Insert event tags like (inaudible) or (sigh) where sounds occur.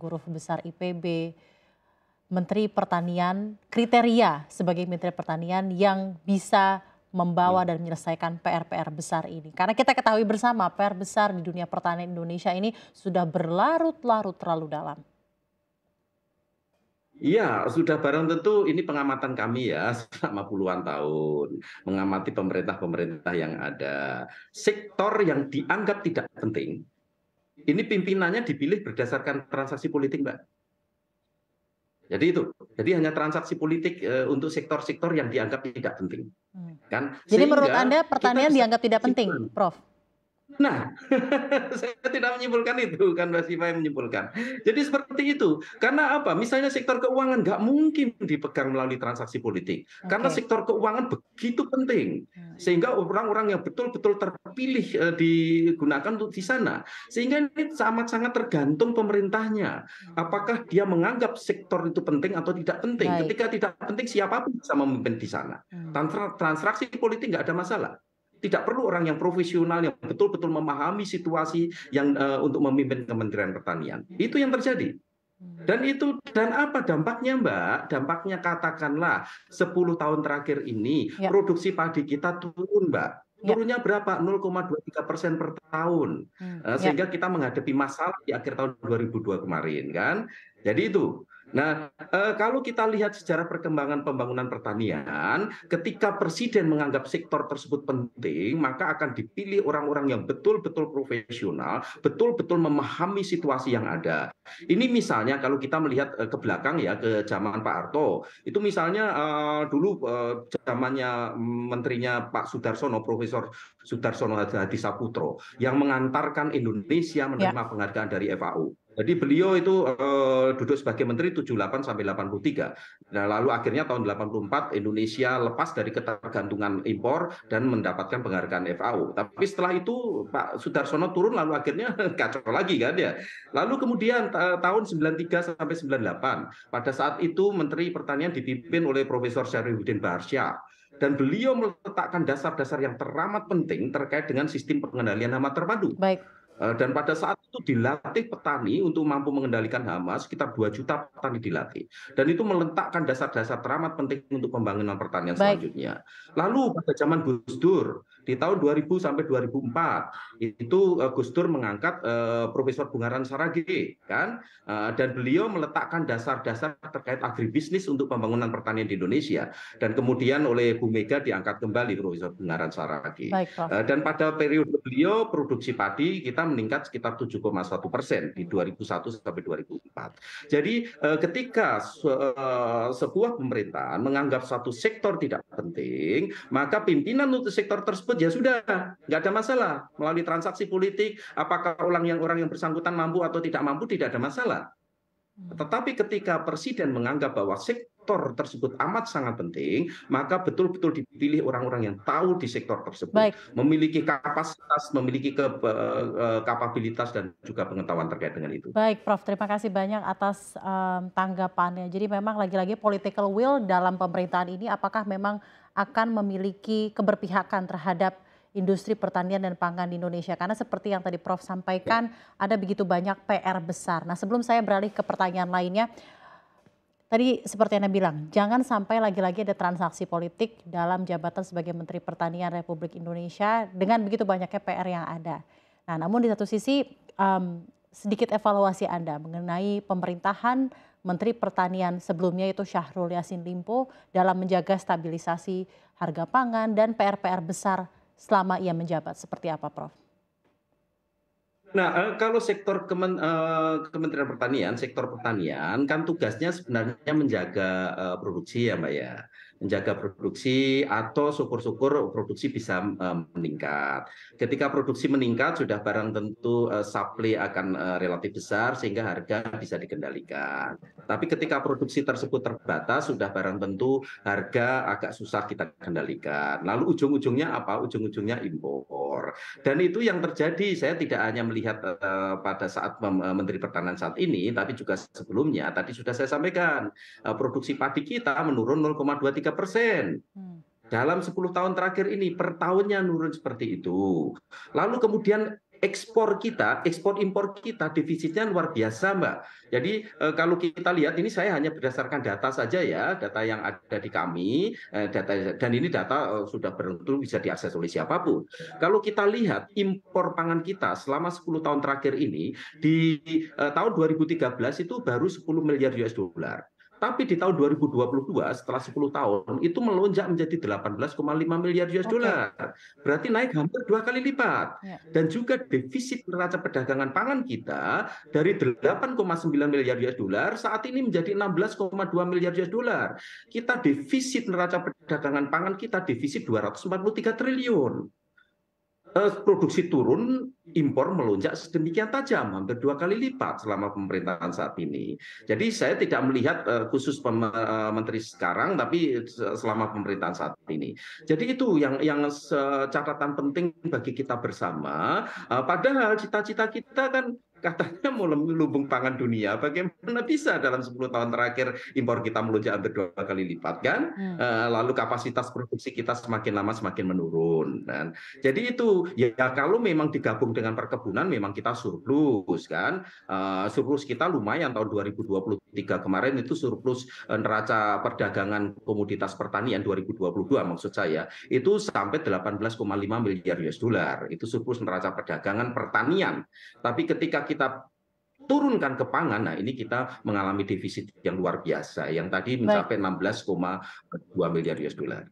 guru besar IPB, Menteri Pertanian, kriteria sebagai Menteri Pertanian yang bisa membawa dan menyelesaikan PR-PR besar ini. Karena kita ketahui bersama PR besar di dunia pertanian Indonesia ini sudah berlarut-larut terlalu dalam. Iya, sudah barang tentu ini pengamatan kami ya selama puluhan tahun mengamati pemerintah-pemerintah yang ada. Sektor yang dianggap tidak penting ini pimpinannya dipilih berdasarkan transaksi politik, Mbak. Jadi itu. Jadi hanya transaksi politik e, untuk sektor-sektor yang dianggap tidak penting. Hmm. Kan? Jadi Sehingga menurut Anda pertanian dianggap tidak penting, Prof? Nah, (laughs) saya tidak menyimpulkan itu, kan Mbak Siva yang menyimpulkan. Jadi seperti itu. Karena apa? Misalnya sektor keuangan nggak mungkin dipegang melalui transaksi politik. Okay. Karena sektor keuangan begitu penting. Hmm. Sehingga orang-orang yang betul-betul terpilih e, digunakan untuk di sana. Sehingga ini sangat-sangat tergantung pemerintahnya. Hmm. Apakah dia menganggap sektor itu penting atau tidak penting. Baik. Ketika tidak penting, siapapun bisa memimpin di sana. Hmm. Transaksi politik nggak ada masalah tidak perlu orang yang profesional yang betul-betul memahami situasi yang uh, untuk memimpin Kementerian Pertanian. Itu yang terjadi. Hmm. Dan itu dan apa dampaknya Mbak? Dampaknya katakanlah 10 tahun terakhir ini ya. produksi padi kita turun Mbak. Ya. Turunnya berapa? 0,23 persen per tahun. Hmm, eh, ya. sehingga kita menghadapi masalah di akhir tahun 2002 kemarin kan. Jadi itu. Nah, eh, kalau kita lihat sejarah perkembangan pembangunan pertanian, ketika presiden menganggap sektor tersebut penting, maka akan dipilih orang-orang yang betul-betul profesional, betul-betul memahami situasi yang ada. Ini misalnya kalau kita melihat eh, ke belakang ya ke zaman Pak Harto, itu misalnya eh, dulu zamannya menterinya Pak Sudarsono, Profesor Sudarsono Hadi Saputro, yang mengantarkan Indonesia menerima ya. penghargaan dari FAO. Jadi beliau itu uh, duduk sebagai menteri 78 sampai 83. Nah, lalu akhirnya tahun 84 Indonesia lepas dari ketergantungan impor dan mendapatkan penghargaan FAO. Tapi setelah itu Pak Sudarsono turun lalu akhirnya (laughs) kacau lagi kan ya. Lalu kemudian eh, tahun 93 sampai 98 pada saat itu Menteri Pertanian dipimpin oleh Profesor Syarifuddin Barsya. dan beliau meletakkan dasar-dasar yang teramat penting terkait dengan sistem pengendalian hama terpadu. Baik. Eh, dan pada saat itu dilatih petani untuk mampu mengendalikan hama sekitar 2 juta petani dilatih. Dan itu meletakkan dasar-dasar teramat penting untuk pembangunan pertanian Baik. selanjutnya. Lalu pada zaman Gus Dur di tahun 2000 sampai 2004 itu eh, Gus Dur mengangkat uh, Profesor Bungaran Saragi kan uh, dan beliau meletakkan dasar-dasar terkait agribisnis untuk pembangunan pertanian di Indonesia dan kemudian oleh Bu Mega diangkat kembali Profesor Bungaran Saragi. Baik, uh, dan pada periode beliau produksi padi kita meningkat sekitar 7,1 persen di 2001 sampai 2004. Jadi eh, ketika eh, sebuah pemerintahan menganggap satu sektor tidak penting, maka pimpinan untuk sektor tersebut ya sudah nggak ada masalah melalui transaksi politik. Apakah orang yang orang yang bersangkutan mampu atau tidak mampu tidak ada masalah. Hmm. Tetapi ketika presiden menganggap bahwa sektor sektor tersebut amat sangat penting, maka betul-betul dipilih orang-orang yang tahu di sektor tersebut, Baik. memiliki kapasitas, memiliki ke, eh, eh, kapabilitas dan juga pengetahuan terkait dengan itu. Baik, Prof. Terima kasih banyak atas um, tanggapannya. Jadi memang lagi-lagi political will dalam pemerintahan ini apakah memang akan memiliki keberpihakan terhadap industri pertanian dan pangan di Indonesia karena seperti yang tadi Prof sampaikan ya. ada begitu banyak PR besar. Nah, sebelum saya beralih ke pertanyaan lainnya, Tadi seperti Anda bilang, jangan sampai lagi-lagi ada transaksi politik dalam jabatan sebagai Menteri Pertanian Republik Indonesia dengan begitu banyaknya PR yang ada. Nah, namun di satu sisi um, sedikit evaluasi Anda mengenai pemerintahan Menteri Pertanian sebelumnya itu Syahrul Yasin Limpo dalam menjaga stabilisasi harga pangan dan PR-PR besar selama ia menjabat. Seperti apa, Prof? Nah, eh, kalau sektor kemen, eh, Kementerian Pertanian, sektor pertanian kan tugasnya sebenarnya menjaga eh, produksi ya, Mbak ya menjaga produksi atau syukur-syukur produksi bisa eh, meningkat. Ketika produksi meningkat sudah barang tentu eh, supply akan eh, relatif besar sehingga harga bisa dikendalikan. Tapi ketika produksi tersebut terbatas sudah barang tentu harga agak susah kita kendalikan. Lalu ujung-ujungnya apa? Ujung-ujungnya impor. Dan itu yang terjadi. Saya tidak hanya melihat pada saat Menteri Pertahanan saat ini tapi juga sebelumnya tadi sudah saya sampaikan produksi padi kita menurun 0,23 3 persen. Hmm. Dalam 10 tahun terakhir ini, per tahunnya nurun seperti itu. Lalu kemudian ekspor kita, ekspor impor kita defisitnya luar biasa, Mbak. Jadi eh, kalau kita lihat ini saya hanya berdasarkan data saja ya, data yang ada di kami, eh, data dan ini data eh, sudah beruntung bisa diakses oleh siapapun. Kalau kita lihat impor pangan kita selama 10 tahun terakhir ini di tahun 2013 itu baru 10 miliar US dollar. Tapi di tahun 2022 setelah 10 tahun itu melonjak menjadi 18,5 miliar US dollar. Okay. Berarti naik hampir dua kali lipat. Yeah. Dan juga defisit neraca perdagangan pangan kita dari 8,9 miliar US dollar saat ini menjadi 16,2 miliar US dollar. Kita defisit neraca perdagangan pangan kita defisit 243 triliun. Eh, produksi turun, impor melonjak sedemikian tajam, hampir dua kali lipat selama pemerintahan saat ini. Jadi saya tidak melihat eh, khusus eh, menteri sekarang, tapi selama pemerintahan saat ini. Jadi itu yang yang catatan penting bagi kita bersama. Padahal cita-cita kita kan katanya mau lubung pangan dunia, bagaimana bisa dalam 10 tahun terakhir impor kita melonjak hampir dua kali lipat kan? Hmm. Eh, lalu kapasitas produksi kita semakin lama semakin menurun. Dan jadi itu ya, ya kalau memang digabung dengan perkebunan memang kita surplus kan. Uh, surplus kita lumayan tahun 2023 kemarin itu surplus eh, neraca perdagangan komoditas pertanian 2022 maksud saya itu sampai 18,5 miliar US dollar. Itu surplus neraca perdagangan pertanian. Tapi ketika kita turunkan ke pangan, nah ini kita mengalami defisit yang luar biasa yang tadi mencapai 16,2 miliar US dollar.